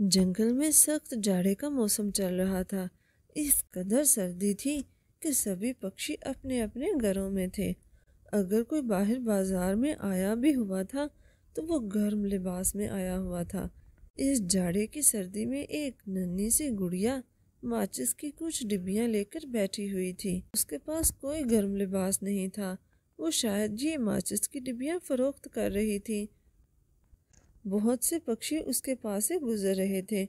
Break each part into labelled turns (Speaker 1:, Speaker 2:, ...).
Speaker 1: जंगल में सख्त जाड़े का मौसम चल रहा था इस कदर सर्दी थी कि सभी पक्षी अपने अपने घरों में थे अगर कोई बाहर बाजार में आया भी हुआ था तो वो गर्म लिबास में आया हुआ था इस जाड़े की सर्दी में एक नन्ही सी गुड़िया माचिस की कुछ डिब्बियाँ लेकर बैठी हुई थी उसके पास कोई गर्म लिबास नहीं था वो शायद ये माचिस की डिब्बियाँ फरोख्त कर रही थी बहुत से पक्षी उसके पास से गुजर रहे थे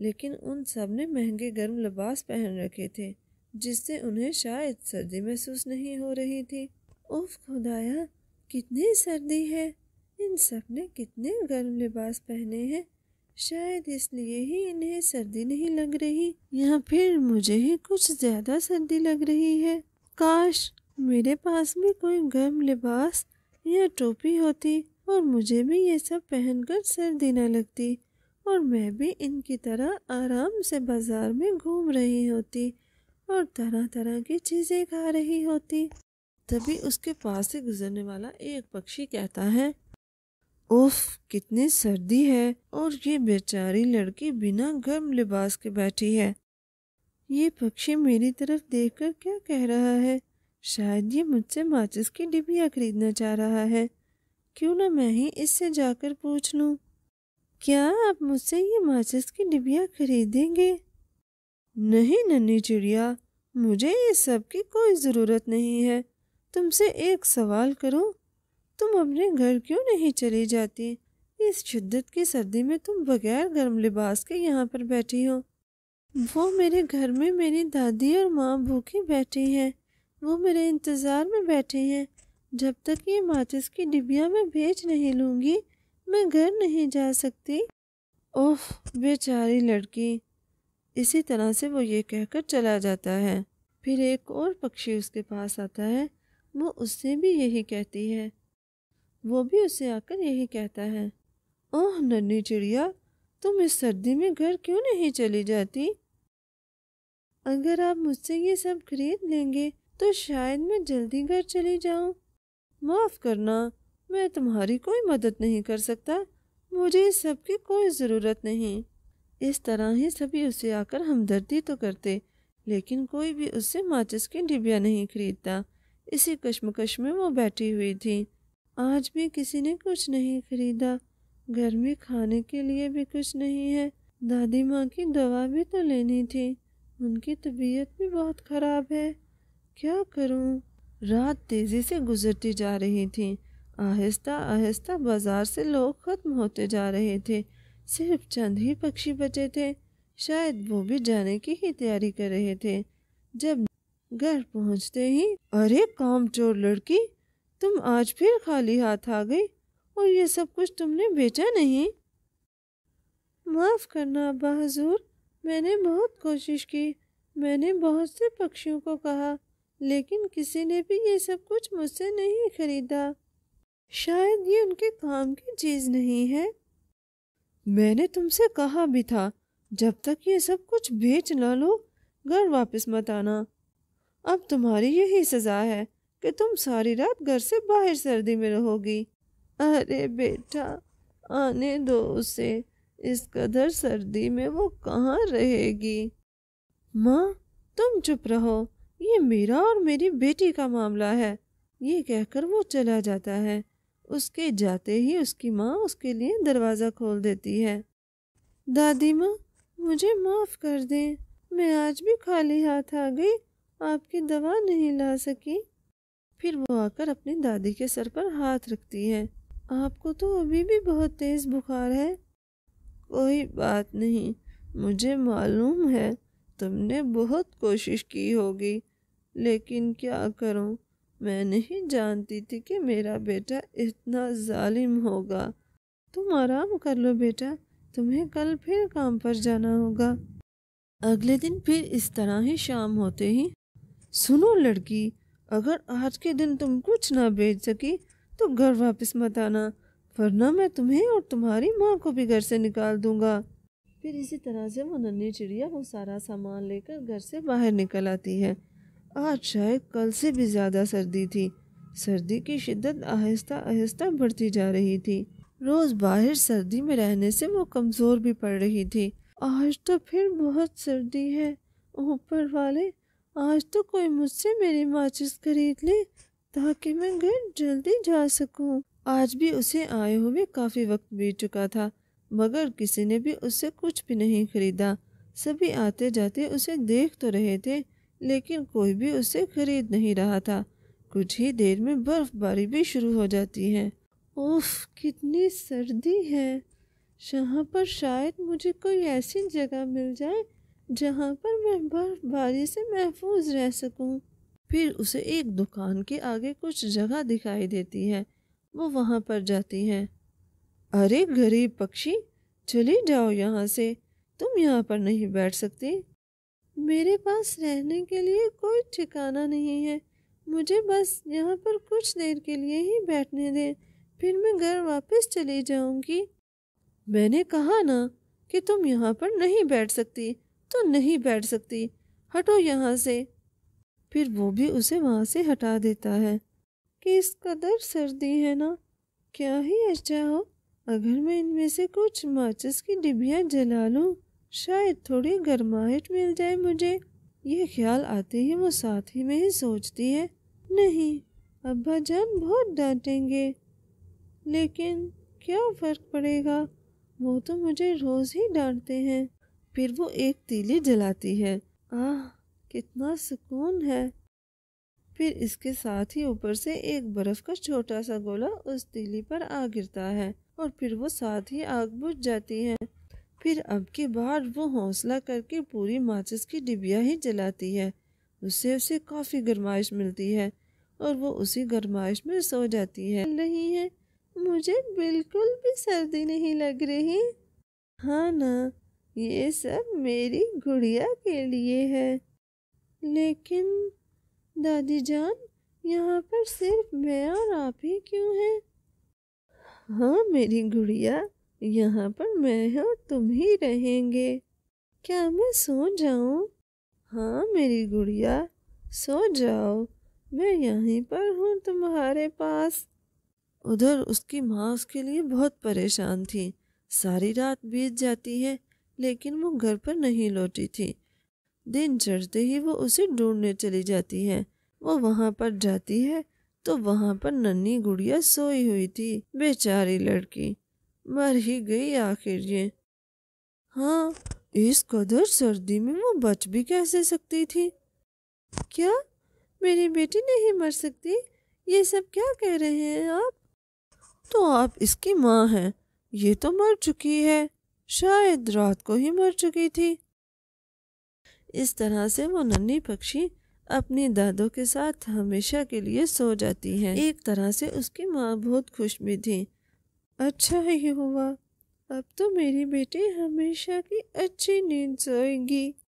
Speaker 1: लेकिन उन सब ने महंगे गर्म लिबास पहन रखे थे जिससे उन्हें शायद सर्दी महसूस नहीं हो रही थी उफ खुदाया कितनी सर्दी है इन सब ने कितने गर्म लिबास पहने हैं शायद इसलिए ही इन्हें सर्दी नहीं लग रही या फिर मुझे ही कुछ ज़्यादा सर्दी लग रही है काश मेरे पास भी कोई गर्म लिबास या टोपी होती और मुझे भी ये सब पहनकर सर्दी न लगती और मैं भी इनकी तरह आराम से बाज़ार में घूम रही होती और तरह तरह की चीज़ें खा रही होती तभी उसके पास से गुजरने वाला एक पक्षी कहता है उफ कितनी सर्दी है और ये बेचारी लड़की बिना गर्म लिबास के बैठी है ये पक्षी मेरी तरफ देखकर क्या कह रहा है शायद ये मुझसे माचिस की डिबिया खरीदना चाह रहा है क्यों ना मैं ही इससे जाकर पूछ लूँ क्या आप मुझसे ये माचिस की डिबिया खरीदेंगे नहीं नन्ही चिड़िया मुझे ये सब की कोई ज़रूरत नहीं है तुमसे एक सवाल करूं तुम अपने घर क्यों नहीं चली जाती इस शिद्दत की सर्दी में तुम बगैर गर्म लिबास के यहाँ पर बैठी हो वो मेरे घर में मेरी दादी और माँ भूखी बैठी हैं वो मेरे इंतज़ार में बैठे हैं जब तक ये माचिस की डिबिया में भेज नहीं लूँगी मैं घर नहीं जा सकती ओह बेचारी लड़की इसी तरह से वो ये कहकर चला जाता है फिर एक और पक्षी उसके पास आता है वो उससे भी यही कहती है वो भी उसे आकर यही कहता है ओह नन्ही चिड़िया तुम इस सर्दी में घर क्यों नहीं चली जाती अगर आप मुझसे ये सब खरीद लेंगे तो शायद मैं जल्दी घर चली जाऊं माफ़ करना मैं तुम्हारी कोई मदद नहीं कर सकता मुझे इस सब की कोई ज़रूरत नहीं इस तरह ही सभी उसे आकर हमदर्दी तो करते लेकिन कोई भी उससे माचिस की डिबिया नहीं खरीदता इसी कश्मकश में वो बैठी हुई थी आज भी किसी ने कुछ नहीं खरीदा घर में खाने के लिए भी कुछ नहीं है दादी माँ की दवा भी तो लेनी थी उनकी तबीयत भी बहुत ख़राब है क्या करूँ रात तेज़ी से गुजरती जा रही थी आहिस्ता आहिस्ता बाज़ार से लोग ख़त्म होते जा रहे थे सिर्फ चंद ही पक्षी बचे थे शायद वो भी जाने की ही तैयारी कर रहे थे जब घर पहुंचते ही अरे काम चोर लड़की तुम आज फिर खाली हाथ आ गई और ये सब कुछ तुमने बेचा नहीं माफ़ करना अब्बा हजूर मैंने बहुत कोशिश की मैंने बहुत से पक्षियों को कहा लेकिन किसी ने भी ये सब कुछ मुझसे नहीं खरीदा शायद ये उनके काम की चीज़ नहीं है मैंने तुमसे कहा भी था जब तक ये सब कुछ बेच ना लो घर वापस मत आना अब तुम्हारी यही सज़ा है कि तुम सारी रात घर से बाहर सर्दी में रहोगी अरे बेटा आने दो उसे इस कदर सर्दी में वो कहाँ रहेगी माँ तुम चुप रहो ये मेरा और मेरी बेटी का मामला है ये कहकर वो चला जाता है उसके जाते ही उसकी माँ उसके लिए दरवाज़ा खोल देती है दादी माँ मुझे माफ़ कर दें मैं आज भी खाली हाथ आ गई आपकी दवा नहीं ला सकी फिर वो आकर अपनी दादी के सर पर हाथ रखती है आपको तो अभी भी बहुत तेज़ बुखार है कोई बात नहीं मुझे मालूम है तुमने बहुत कोशिश की होगी लेकिन क्या करूं मैं नहीं जानती थी कि मेरा बेटा इतना जालिम होगा तुम आराम कर लो बेटा तुम्हें कल फिर काम पर जाना होगा अगले दिन फिर इस तरह ही शाम होते ही सुनो लड़की अगर आज के दिन तुम कुछ ना बेच सकी तो घर वापस मत आना वरना मैं तुम्हें और तुम्हारी माँ को भी घर से निकाल दूंगा फिर इसी तरह से वो नन्ही चिड़िया वो सारा सामान लेकर घर से बाहर निकल आती है आज अच्छा, शायद कल से भी ज़्यादा सर्दी थी सर्दी की शिद्दत आहिस्ता आहिस्ता बढ़ती जा रही थी रोज़ बाहर सर्दी में रहने से वो कमज़ोर भी पड़ रही थी आज तो फिर बहुत सर्दी है ऊपर वाले आज तो कोई मुझसे मेरी माचिस खरीद ले ताकि मैं घर जल्दी जा सकूं। आज भी उसे आए हुए काफ़ी वक्त बीत चुका था मगर किसी ने भी उससे कुछ भी नहीं खरीदा सभी आते जाते उसे देख तो रहे थे लेकिन कोई भी उसे खरीद नहीं रहा था कुछ ही देर में बर्फ़बारी भी शुरू हो जाती है उफ कितनी सर्दी है जहाँ पर शायद मुझे कोई ऐसी जगह मिल जाए जहाँ पर मैं बर्फ़बारी से महफूज रह सकूँ फिर उसे एक दुकान के आगे कुछ जगह दिखाई देती है वो वहाँ पर जाती है अरे गरीब पक्षी चली जाओ यहाँ से तुम यहाँ पर नहीं बैठ सकती मेरे पास रहने के लिए कोई ठिकाना नहीं है मुझे बस यहाँ पर कुछ देर के लिए ही बैठने दें फिर मैं घर वापस चली जाऊँगी मैंने कहा ना कि तुम यहाँ पर नहीं बैठ सकती तो नहीं बैठ सकती हटो यहाँ से फिर वो भी उसे वहाँ से हटा देता है कि इस कदर सर्दी है ना क्या ही अच्छा हो अगर मैं इनमें से कुछ माचिस की डिबियाँ जला लूँ शायद थोड़ी गर्माहट मिल जाए मुझे ये ख्याल आते ही वो साथ ही में ही सोचती है नहीं अब्बा जान बहुत डांटेंगे लेकिन क्या फ़र्क पड़ेगा वो तो मुझे रोज़ ही डांटते हैं फिर वो एक तीली जलाती है आह कितना सुकून है फिर इसके साथ ही ऊपर से एक बर्फ़ का छोटा सा गोला उस तीली पर आ गिरता है और फिर वो साथ ही आग बुझ जाती है फिर अब की बार वो हौसला करके पूरी माचिस की डिबिया ही जलाती है उससे उसे काफ़ी गरमाइश मिलती है और वो उसी गरमाइश में सो जाती है नहीं है मुझे बिल्कुल भी सर्दी नहीं लग रही हाँ ना ये सब मेरी गुड़िया के लिए है लेकिन दादी जान यहाँ पर सिर्फ मैं और आप ही क्यों हैं हाँ मेरी गुड़िया यहाँ पर मैं और तुम ही रहेंगे क्या मैं सो जाऊँ हाँ मेरी गुड़िया सो जाओ मैं यहीं पर हूँ तुम्हारे पास उधर उसकी माँ उसके लिए बहुत परेशान थी सारी रात बीत जाती है लेकिन वो घर पर नहीं लौटी थी दिन चढ़ते ही वो उसे ढूंढने चली जाती है वो वहाँ पर जाती है तो वहाँ पर नन्ही गुड़िया सोई हुई थी बेचारी लड़की मर ही गई आखिर ये हाँ इस कदर सर्दी में वो बच भी कैसे सकती थी क्या मेरी बेटी नहीं मर सकती ये सब क्या कह रहे हैं आप तो आप इसकी माँ हैं ये तो मर चुकी है शायद रात को ही मर चुकी थी इस तरह से वो नन्ही पक्षी अपने दादों के साथ हमेशा के लिए सो जाती है एक तरह से उसकी माँ बहुत खुश भी थी अच्छा ही हुआ अब तो मेरी बेटी हमेशा की अच्छी नींद सोएगी